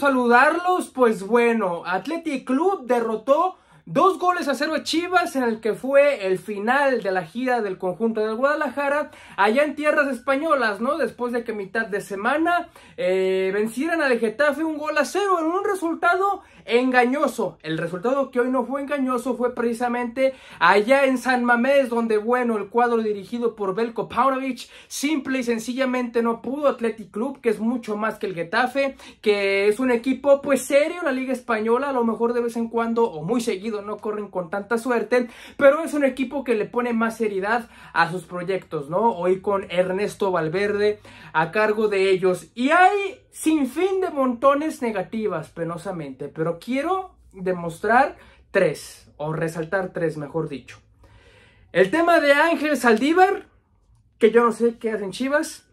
saludarlos, pues bueno, Athletic Club derrotó dos goles a cero a Chivas en el que fue el final de la gira del conjunto del Guadalajara allá en tierras españolas, ¿no? Después de que mitad de semana eh, vencieran al Getafe un gol a cero en un resultado engañoso. El resultado que hoy no fue engañoso fue precisamente allá en San Mamés, donde, bueno, el cuadro dirigido por Belko Paunovic simple y sencillamente no pudo. Athletic Club, que es mucho más que el Getafe, que es un equipo, pues, serio en la Liga Española, a lo mejor de vez en cuando o muy seguido no corren con tanta suerte, pero es un equipo que le pone más seriedad a sus proyectos, ¿no? Hoy con Ernesto Valverde a cargo de ellos. Y hay sin fin de montones negativas, penosamente, pero quiero demostrar tres, o resaltar tres, mejor dicho. El tema de Ángel Saldívar, que yo no sé qué hacen Chivas.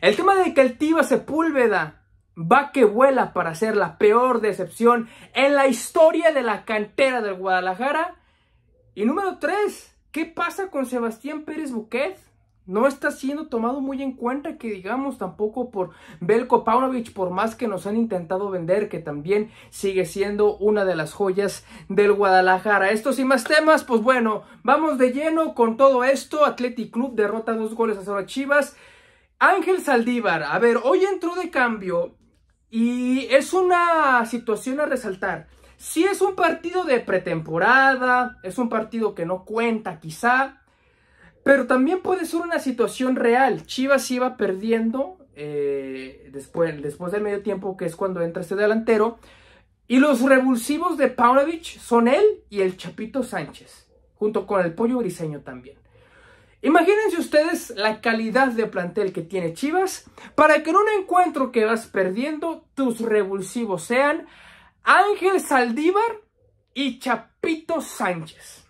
El tema de que el Sepúlveda va que vuela para ser la peor decepción en la historia de la cantera del Guadalajara. Y número tres, ¿qué pasa con Sebastián Pérez Buquet? No está siendo tomado muy en cuenta que digamos tampoco por Belko Paunovic, por más que nos han intentado vender, que también sigue siendo una de las joyas del Guadalajara. Estos y más temas, pues bueno, vamos de lleno con todo esto. Athletic Club derrota dos goles a Zora Chivas. Ángel Saldívar, a ver, hoy entró de cambio y es una situación a resaltar. Si es un partido de pretemporada, es un partido que no cuenta quizá, pero también puede ser una situación real. Chivas iba perdiendo eh, después, del medio tiempo, que es cuando entra este delantero. Y los revulsivos de Paunovic son él y el Chapito Sánchez, junto con el Pollo Griseño también. Imagínense ustedes la calidad de plantel que tiene Chivas para que en un encuentro que vas perdiendo tus revulsivos sean Ángel Saldívar y Chapito Sánchez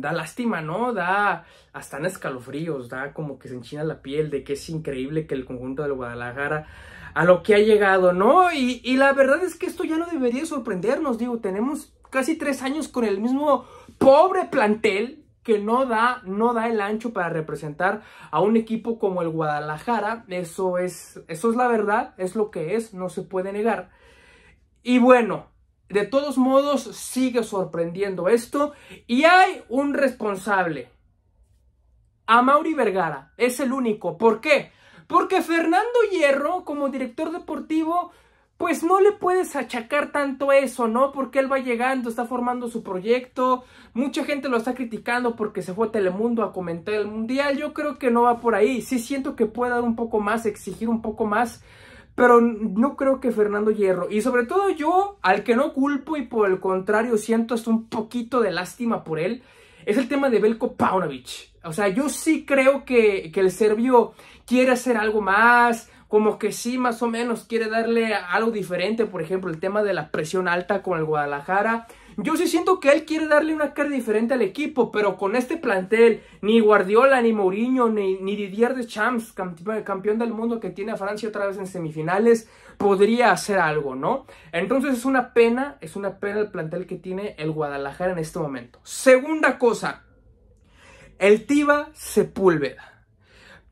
da lástima, ¿no? Da hasta en escalofríos, da como que se enchina la piel de que es increíble que el conjunto del Guadalajara a lo que ha llegado, ¿no? Y, y la verdad es que esto ya no debería sorprendernos, digo, tenemos casi tres años con el mismo pobre plantel que no da, no da el ancho para representar a un equipo como el Guadalajara, eso es, eso es la verdad, es lo que es, no se puede negar. Y bueno, de todos modos sigue sorprendiendo esto y hay un responsable. A Mauri Vergara es el único. ¿Por qué? Porque Fernando Hierro, como director deportivo, pues no le puedes achacar tanto eso, ¿no? Porque él va llegando, está formando su proyecto. Mucha gente lo está criticando porque se fue a Telemundo a comentar el Mundial. Yo creo que no va por ahí. Sí siento que puede dar un poco más, exigir un poco más. Pero no creo que Fernando Hierro, y sobre todo yo, al que no culpo y por el contrario siento hasta un poquito de lástima por él, es el tema de Belko Paunovic. O sea, yo sí creo que, que el serbio quiere hacer algo más, como que sí, más o menos quiere darle algo diferente, por ejemplo, el tema de la presión alta con el Guadalajara. Yo sí siento que él quiere darle una cara diferente al equipo, pero con este plantel, ni Guardiola, ni Mourinho, ni, Didier Didier Champs, campeón del mundo que tiene a Francia otra vez en semifinales, podría hacer algo, ¿no? Entonces es una pena, es una pena el plantel que tiene el Guadalajara en este momento. Segunda cosa, el Tiba Sepúlveda.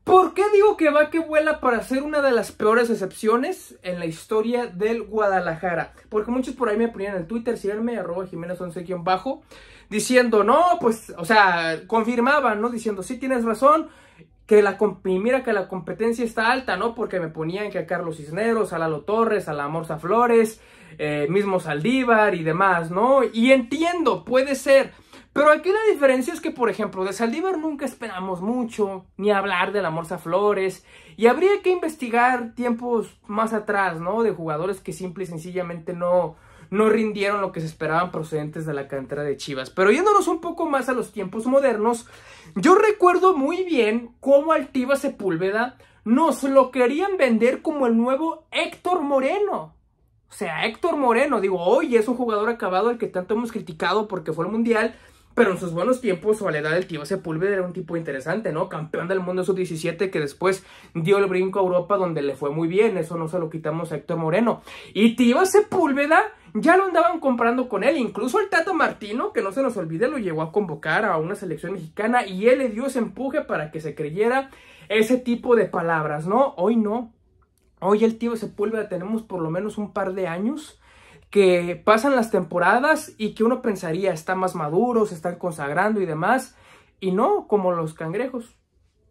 ¿Por qué digo que va que vuela para ser una de las peores excepciones en la historia del Guadalajara? Porque muchos por ahí me ponían en Twitter, síganme, arroba Jiménez 11 bajo, diciendo, no, pues, o sea, confirmaban, ¿no? Diciendo, sí tienes razón, que la, mira que la competencia está alta, ¿no? Porque me ponían que a Carlos Cisneros, a Lalo Torres, a la Morsa Flores, mismos eh, mismo Saldívar y demás, ¿no? Y entiendo, puede ser... Pero aquí la diferencia es que, por ejemplo, de Saldívar nunca esperamos mucho, ni hablar de la Morsa Flores, y habría que investigar tiempos más atrás, ¿no? De jugadores que simple y sencillamente no, no rindieron lo que se esperaban procedentes de la cantera de Chivas. Pero yéndonos un poco más a los tiempos modernos, yo recuerdo muy bien cómo Altiva Sepúlveda nos lo querían vender como el nuevo Héctor Moreno. O sea, Héctor Moreno, digo, hoy es un jugador acabado al que tanto hemos criticado porque fue el Mundial, pero en sus buenos tiempos, o a la edad del tío Sepúlveda era un tipo interesante, ¿no? Campeón del mundo sub-17 que después dio el brinco a Europa donde le fue muy bien. Eso no se lo quitamos a Héctor Moreno. Y tío Sepúlveda ya lo andaban comprando con él. Incluso el Tato Martino, que no se nos olvide, lo llegó a convocar a una selección mexicana y él le dio ese empuje para que se creyera ese tipo de palabras, ¿no? Hoy no. Hoy el tío Sepúlveda tenemos por lo menos un par de años que pasan las temporadas y que uno pensaría están más maduros, se están consagrando y demás, y no como los cangrejos.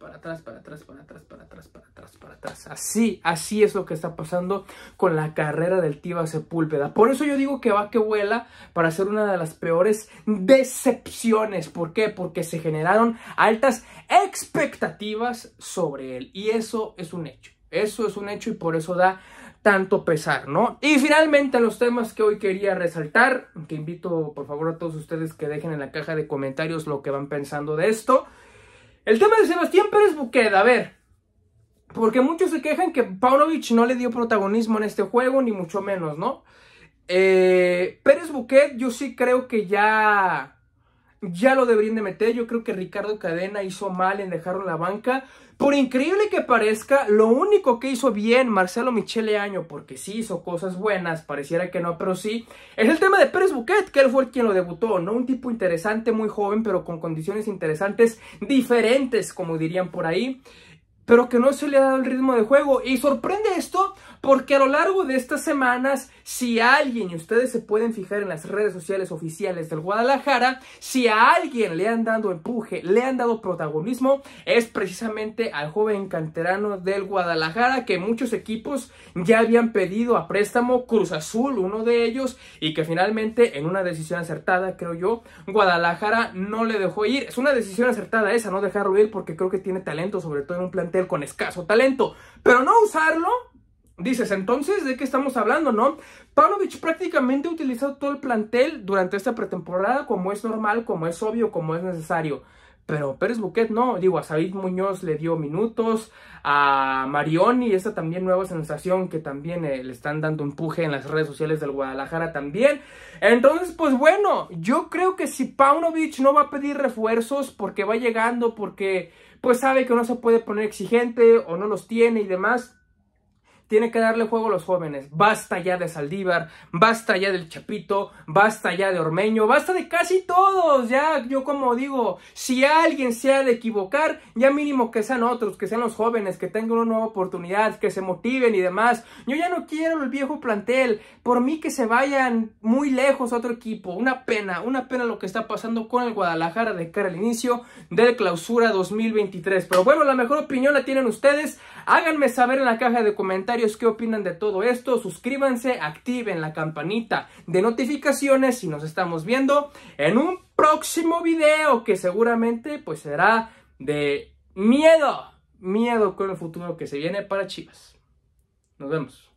Para atrás, para atrás, para atrás, para atrás, para atrás, para atrás. Así, así es lo que está pasando con la carrera del Tiva Sepúlveda. Por eso yo digo que va que vuela para ser una de las peores decepciones. ¿Por qué? Porque se generaron altas expectativas sobre él. Y eso es un hecho. Eso es un hecho y por eso da tanto pesar, ¿no? Y finalmente los temas que hoy quería resaltar, que invito por favor a todos ustedes que dejen en la caja de comentarios lo que van pensando de esto. El tema de Sebastián Pérez Buqueda, a ver, porque muchos se quejan que Paunovic no le dio protagonismo en este juego, ni mucho menos, ¿no? Eh, Pérez Buquet, yo sí creo que ya ya lo deberían de meter. Yo creo que Ricardo Cadena hizo mal en dejarlo en la banca. Por increíble que parezca, lo único que hizo bien Marcelo Michele Año, porque sí hizo cosas buenas, pareciera que no, pero sí, es el tema de Pérez Buquet, que él fue el quien lo debutó, ¿no? Un tipo interesante, muy joven, pero con condiciones interesantes, diferentes, como dirían por ahí pero que no se le ha dado el ritmo de juego. Y sorprende esto porque a lo largo de estas semanas, si alguien, y ustedes se pueden fijar en las redes sociales oficiales del Guadalajara, si a alguien le han dado empuje, le han dado protagonismo, es precisamente al joven canterano del Guadalajara que muchos equipos ya habían pedido a préstamo, Cruz Azul, uno de ellos, y que finalmente en una decisión acertada, creo yo, Guadalajara no le dejó ir. Es una decisión acertada esa, no dejarlo ir porque creo que tiene talento, sobre todo en un plantel con escaso talento. Pero no usarlo, dices, entonces, ¿de qué estamos hablando, no? Pavlovich prácticamente ha utilizado todo el plantel durante esta pretemporada como es normal, como es obvio, como es necesario. Pero Pérez Buquet no, digo, a Said Muñoz le dio minutos, a Marioni, esa también nueva sensación que también eh, le están dando empuje en las redes sociales del Guadalajara también. Entonces, pues bueno, yo creo que si Paunovic no va a pedir refuerzos porque va llegando, porque pues sabe que no se puede poner exigente o no los tiene y demás, tiene que darle juego a los jóvenes. Basta ya de Saldívar, basta ya del Chapito, basta ya de Ormeño, basta de casi todos. Ya, yo como digo, si alguien se ha de equivocar, ya mínimo que sean otros, que sean los jóvenes, que tengan una nueva oportunidad, que se motiven y demás. Yo ya no quiero el viejo plantel. Por mí que se vayan muy lejos a otro equipo. Una pena, una pena lo que está pasando con el Guadalajara de cara al inicio De clausura 2023. Pero bueno, la mejor opinión la tienen ustedes. Háganme saber en la caja de comentarios qué opinan de todo esto. Suscríbanse, activen la campanita de notificaciones y nos estamos viendo en un próximo video que seguramente pues será de miedo, miedo con el futuro que se viene para Chivas. Nos vemos.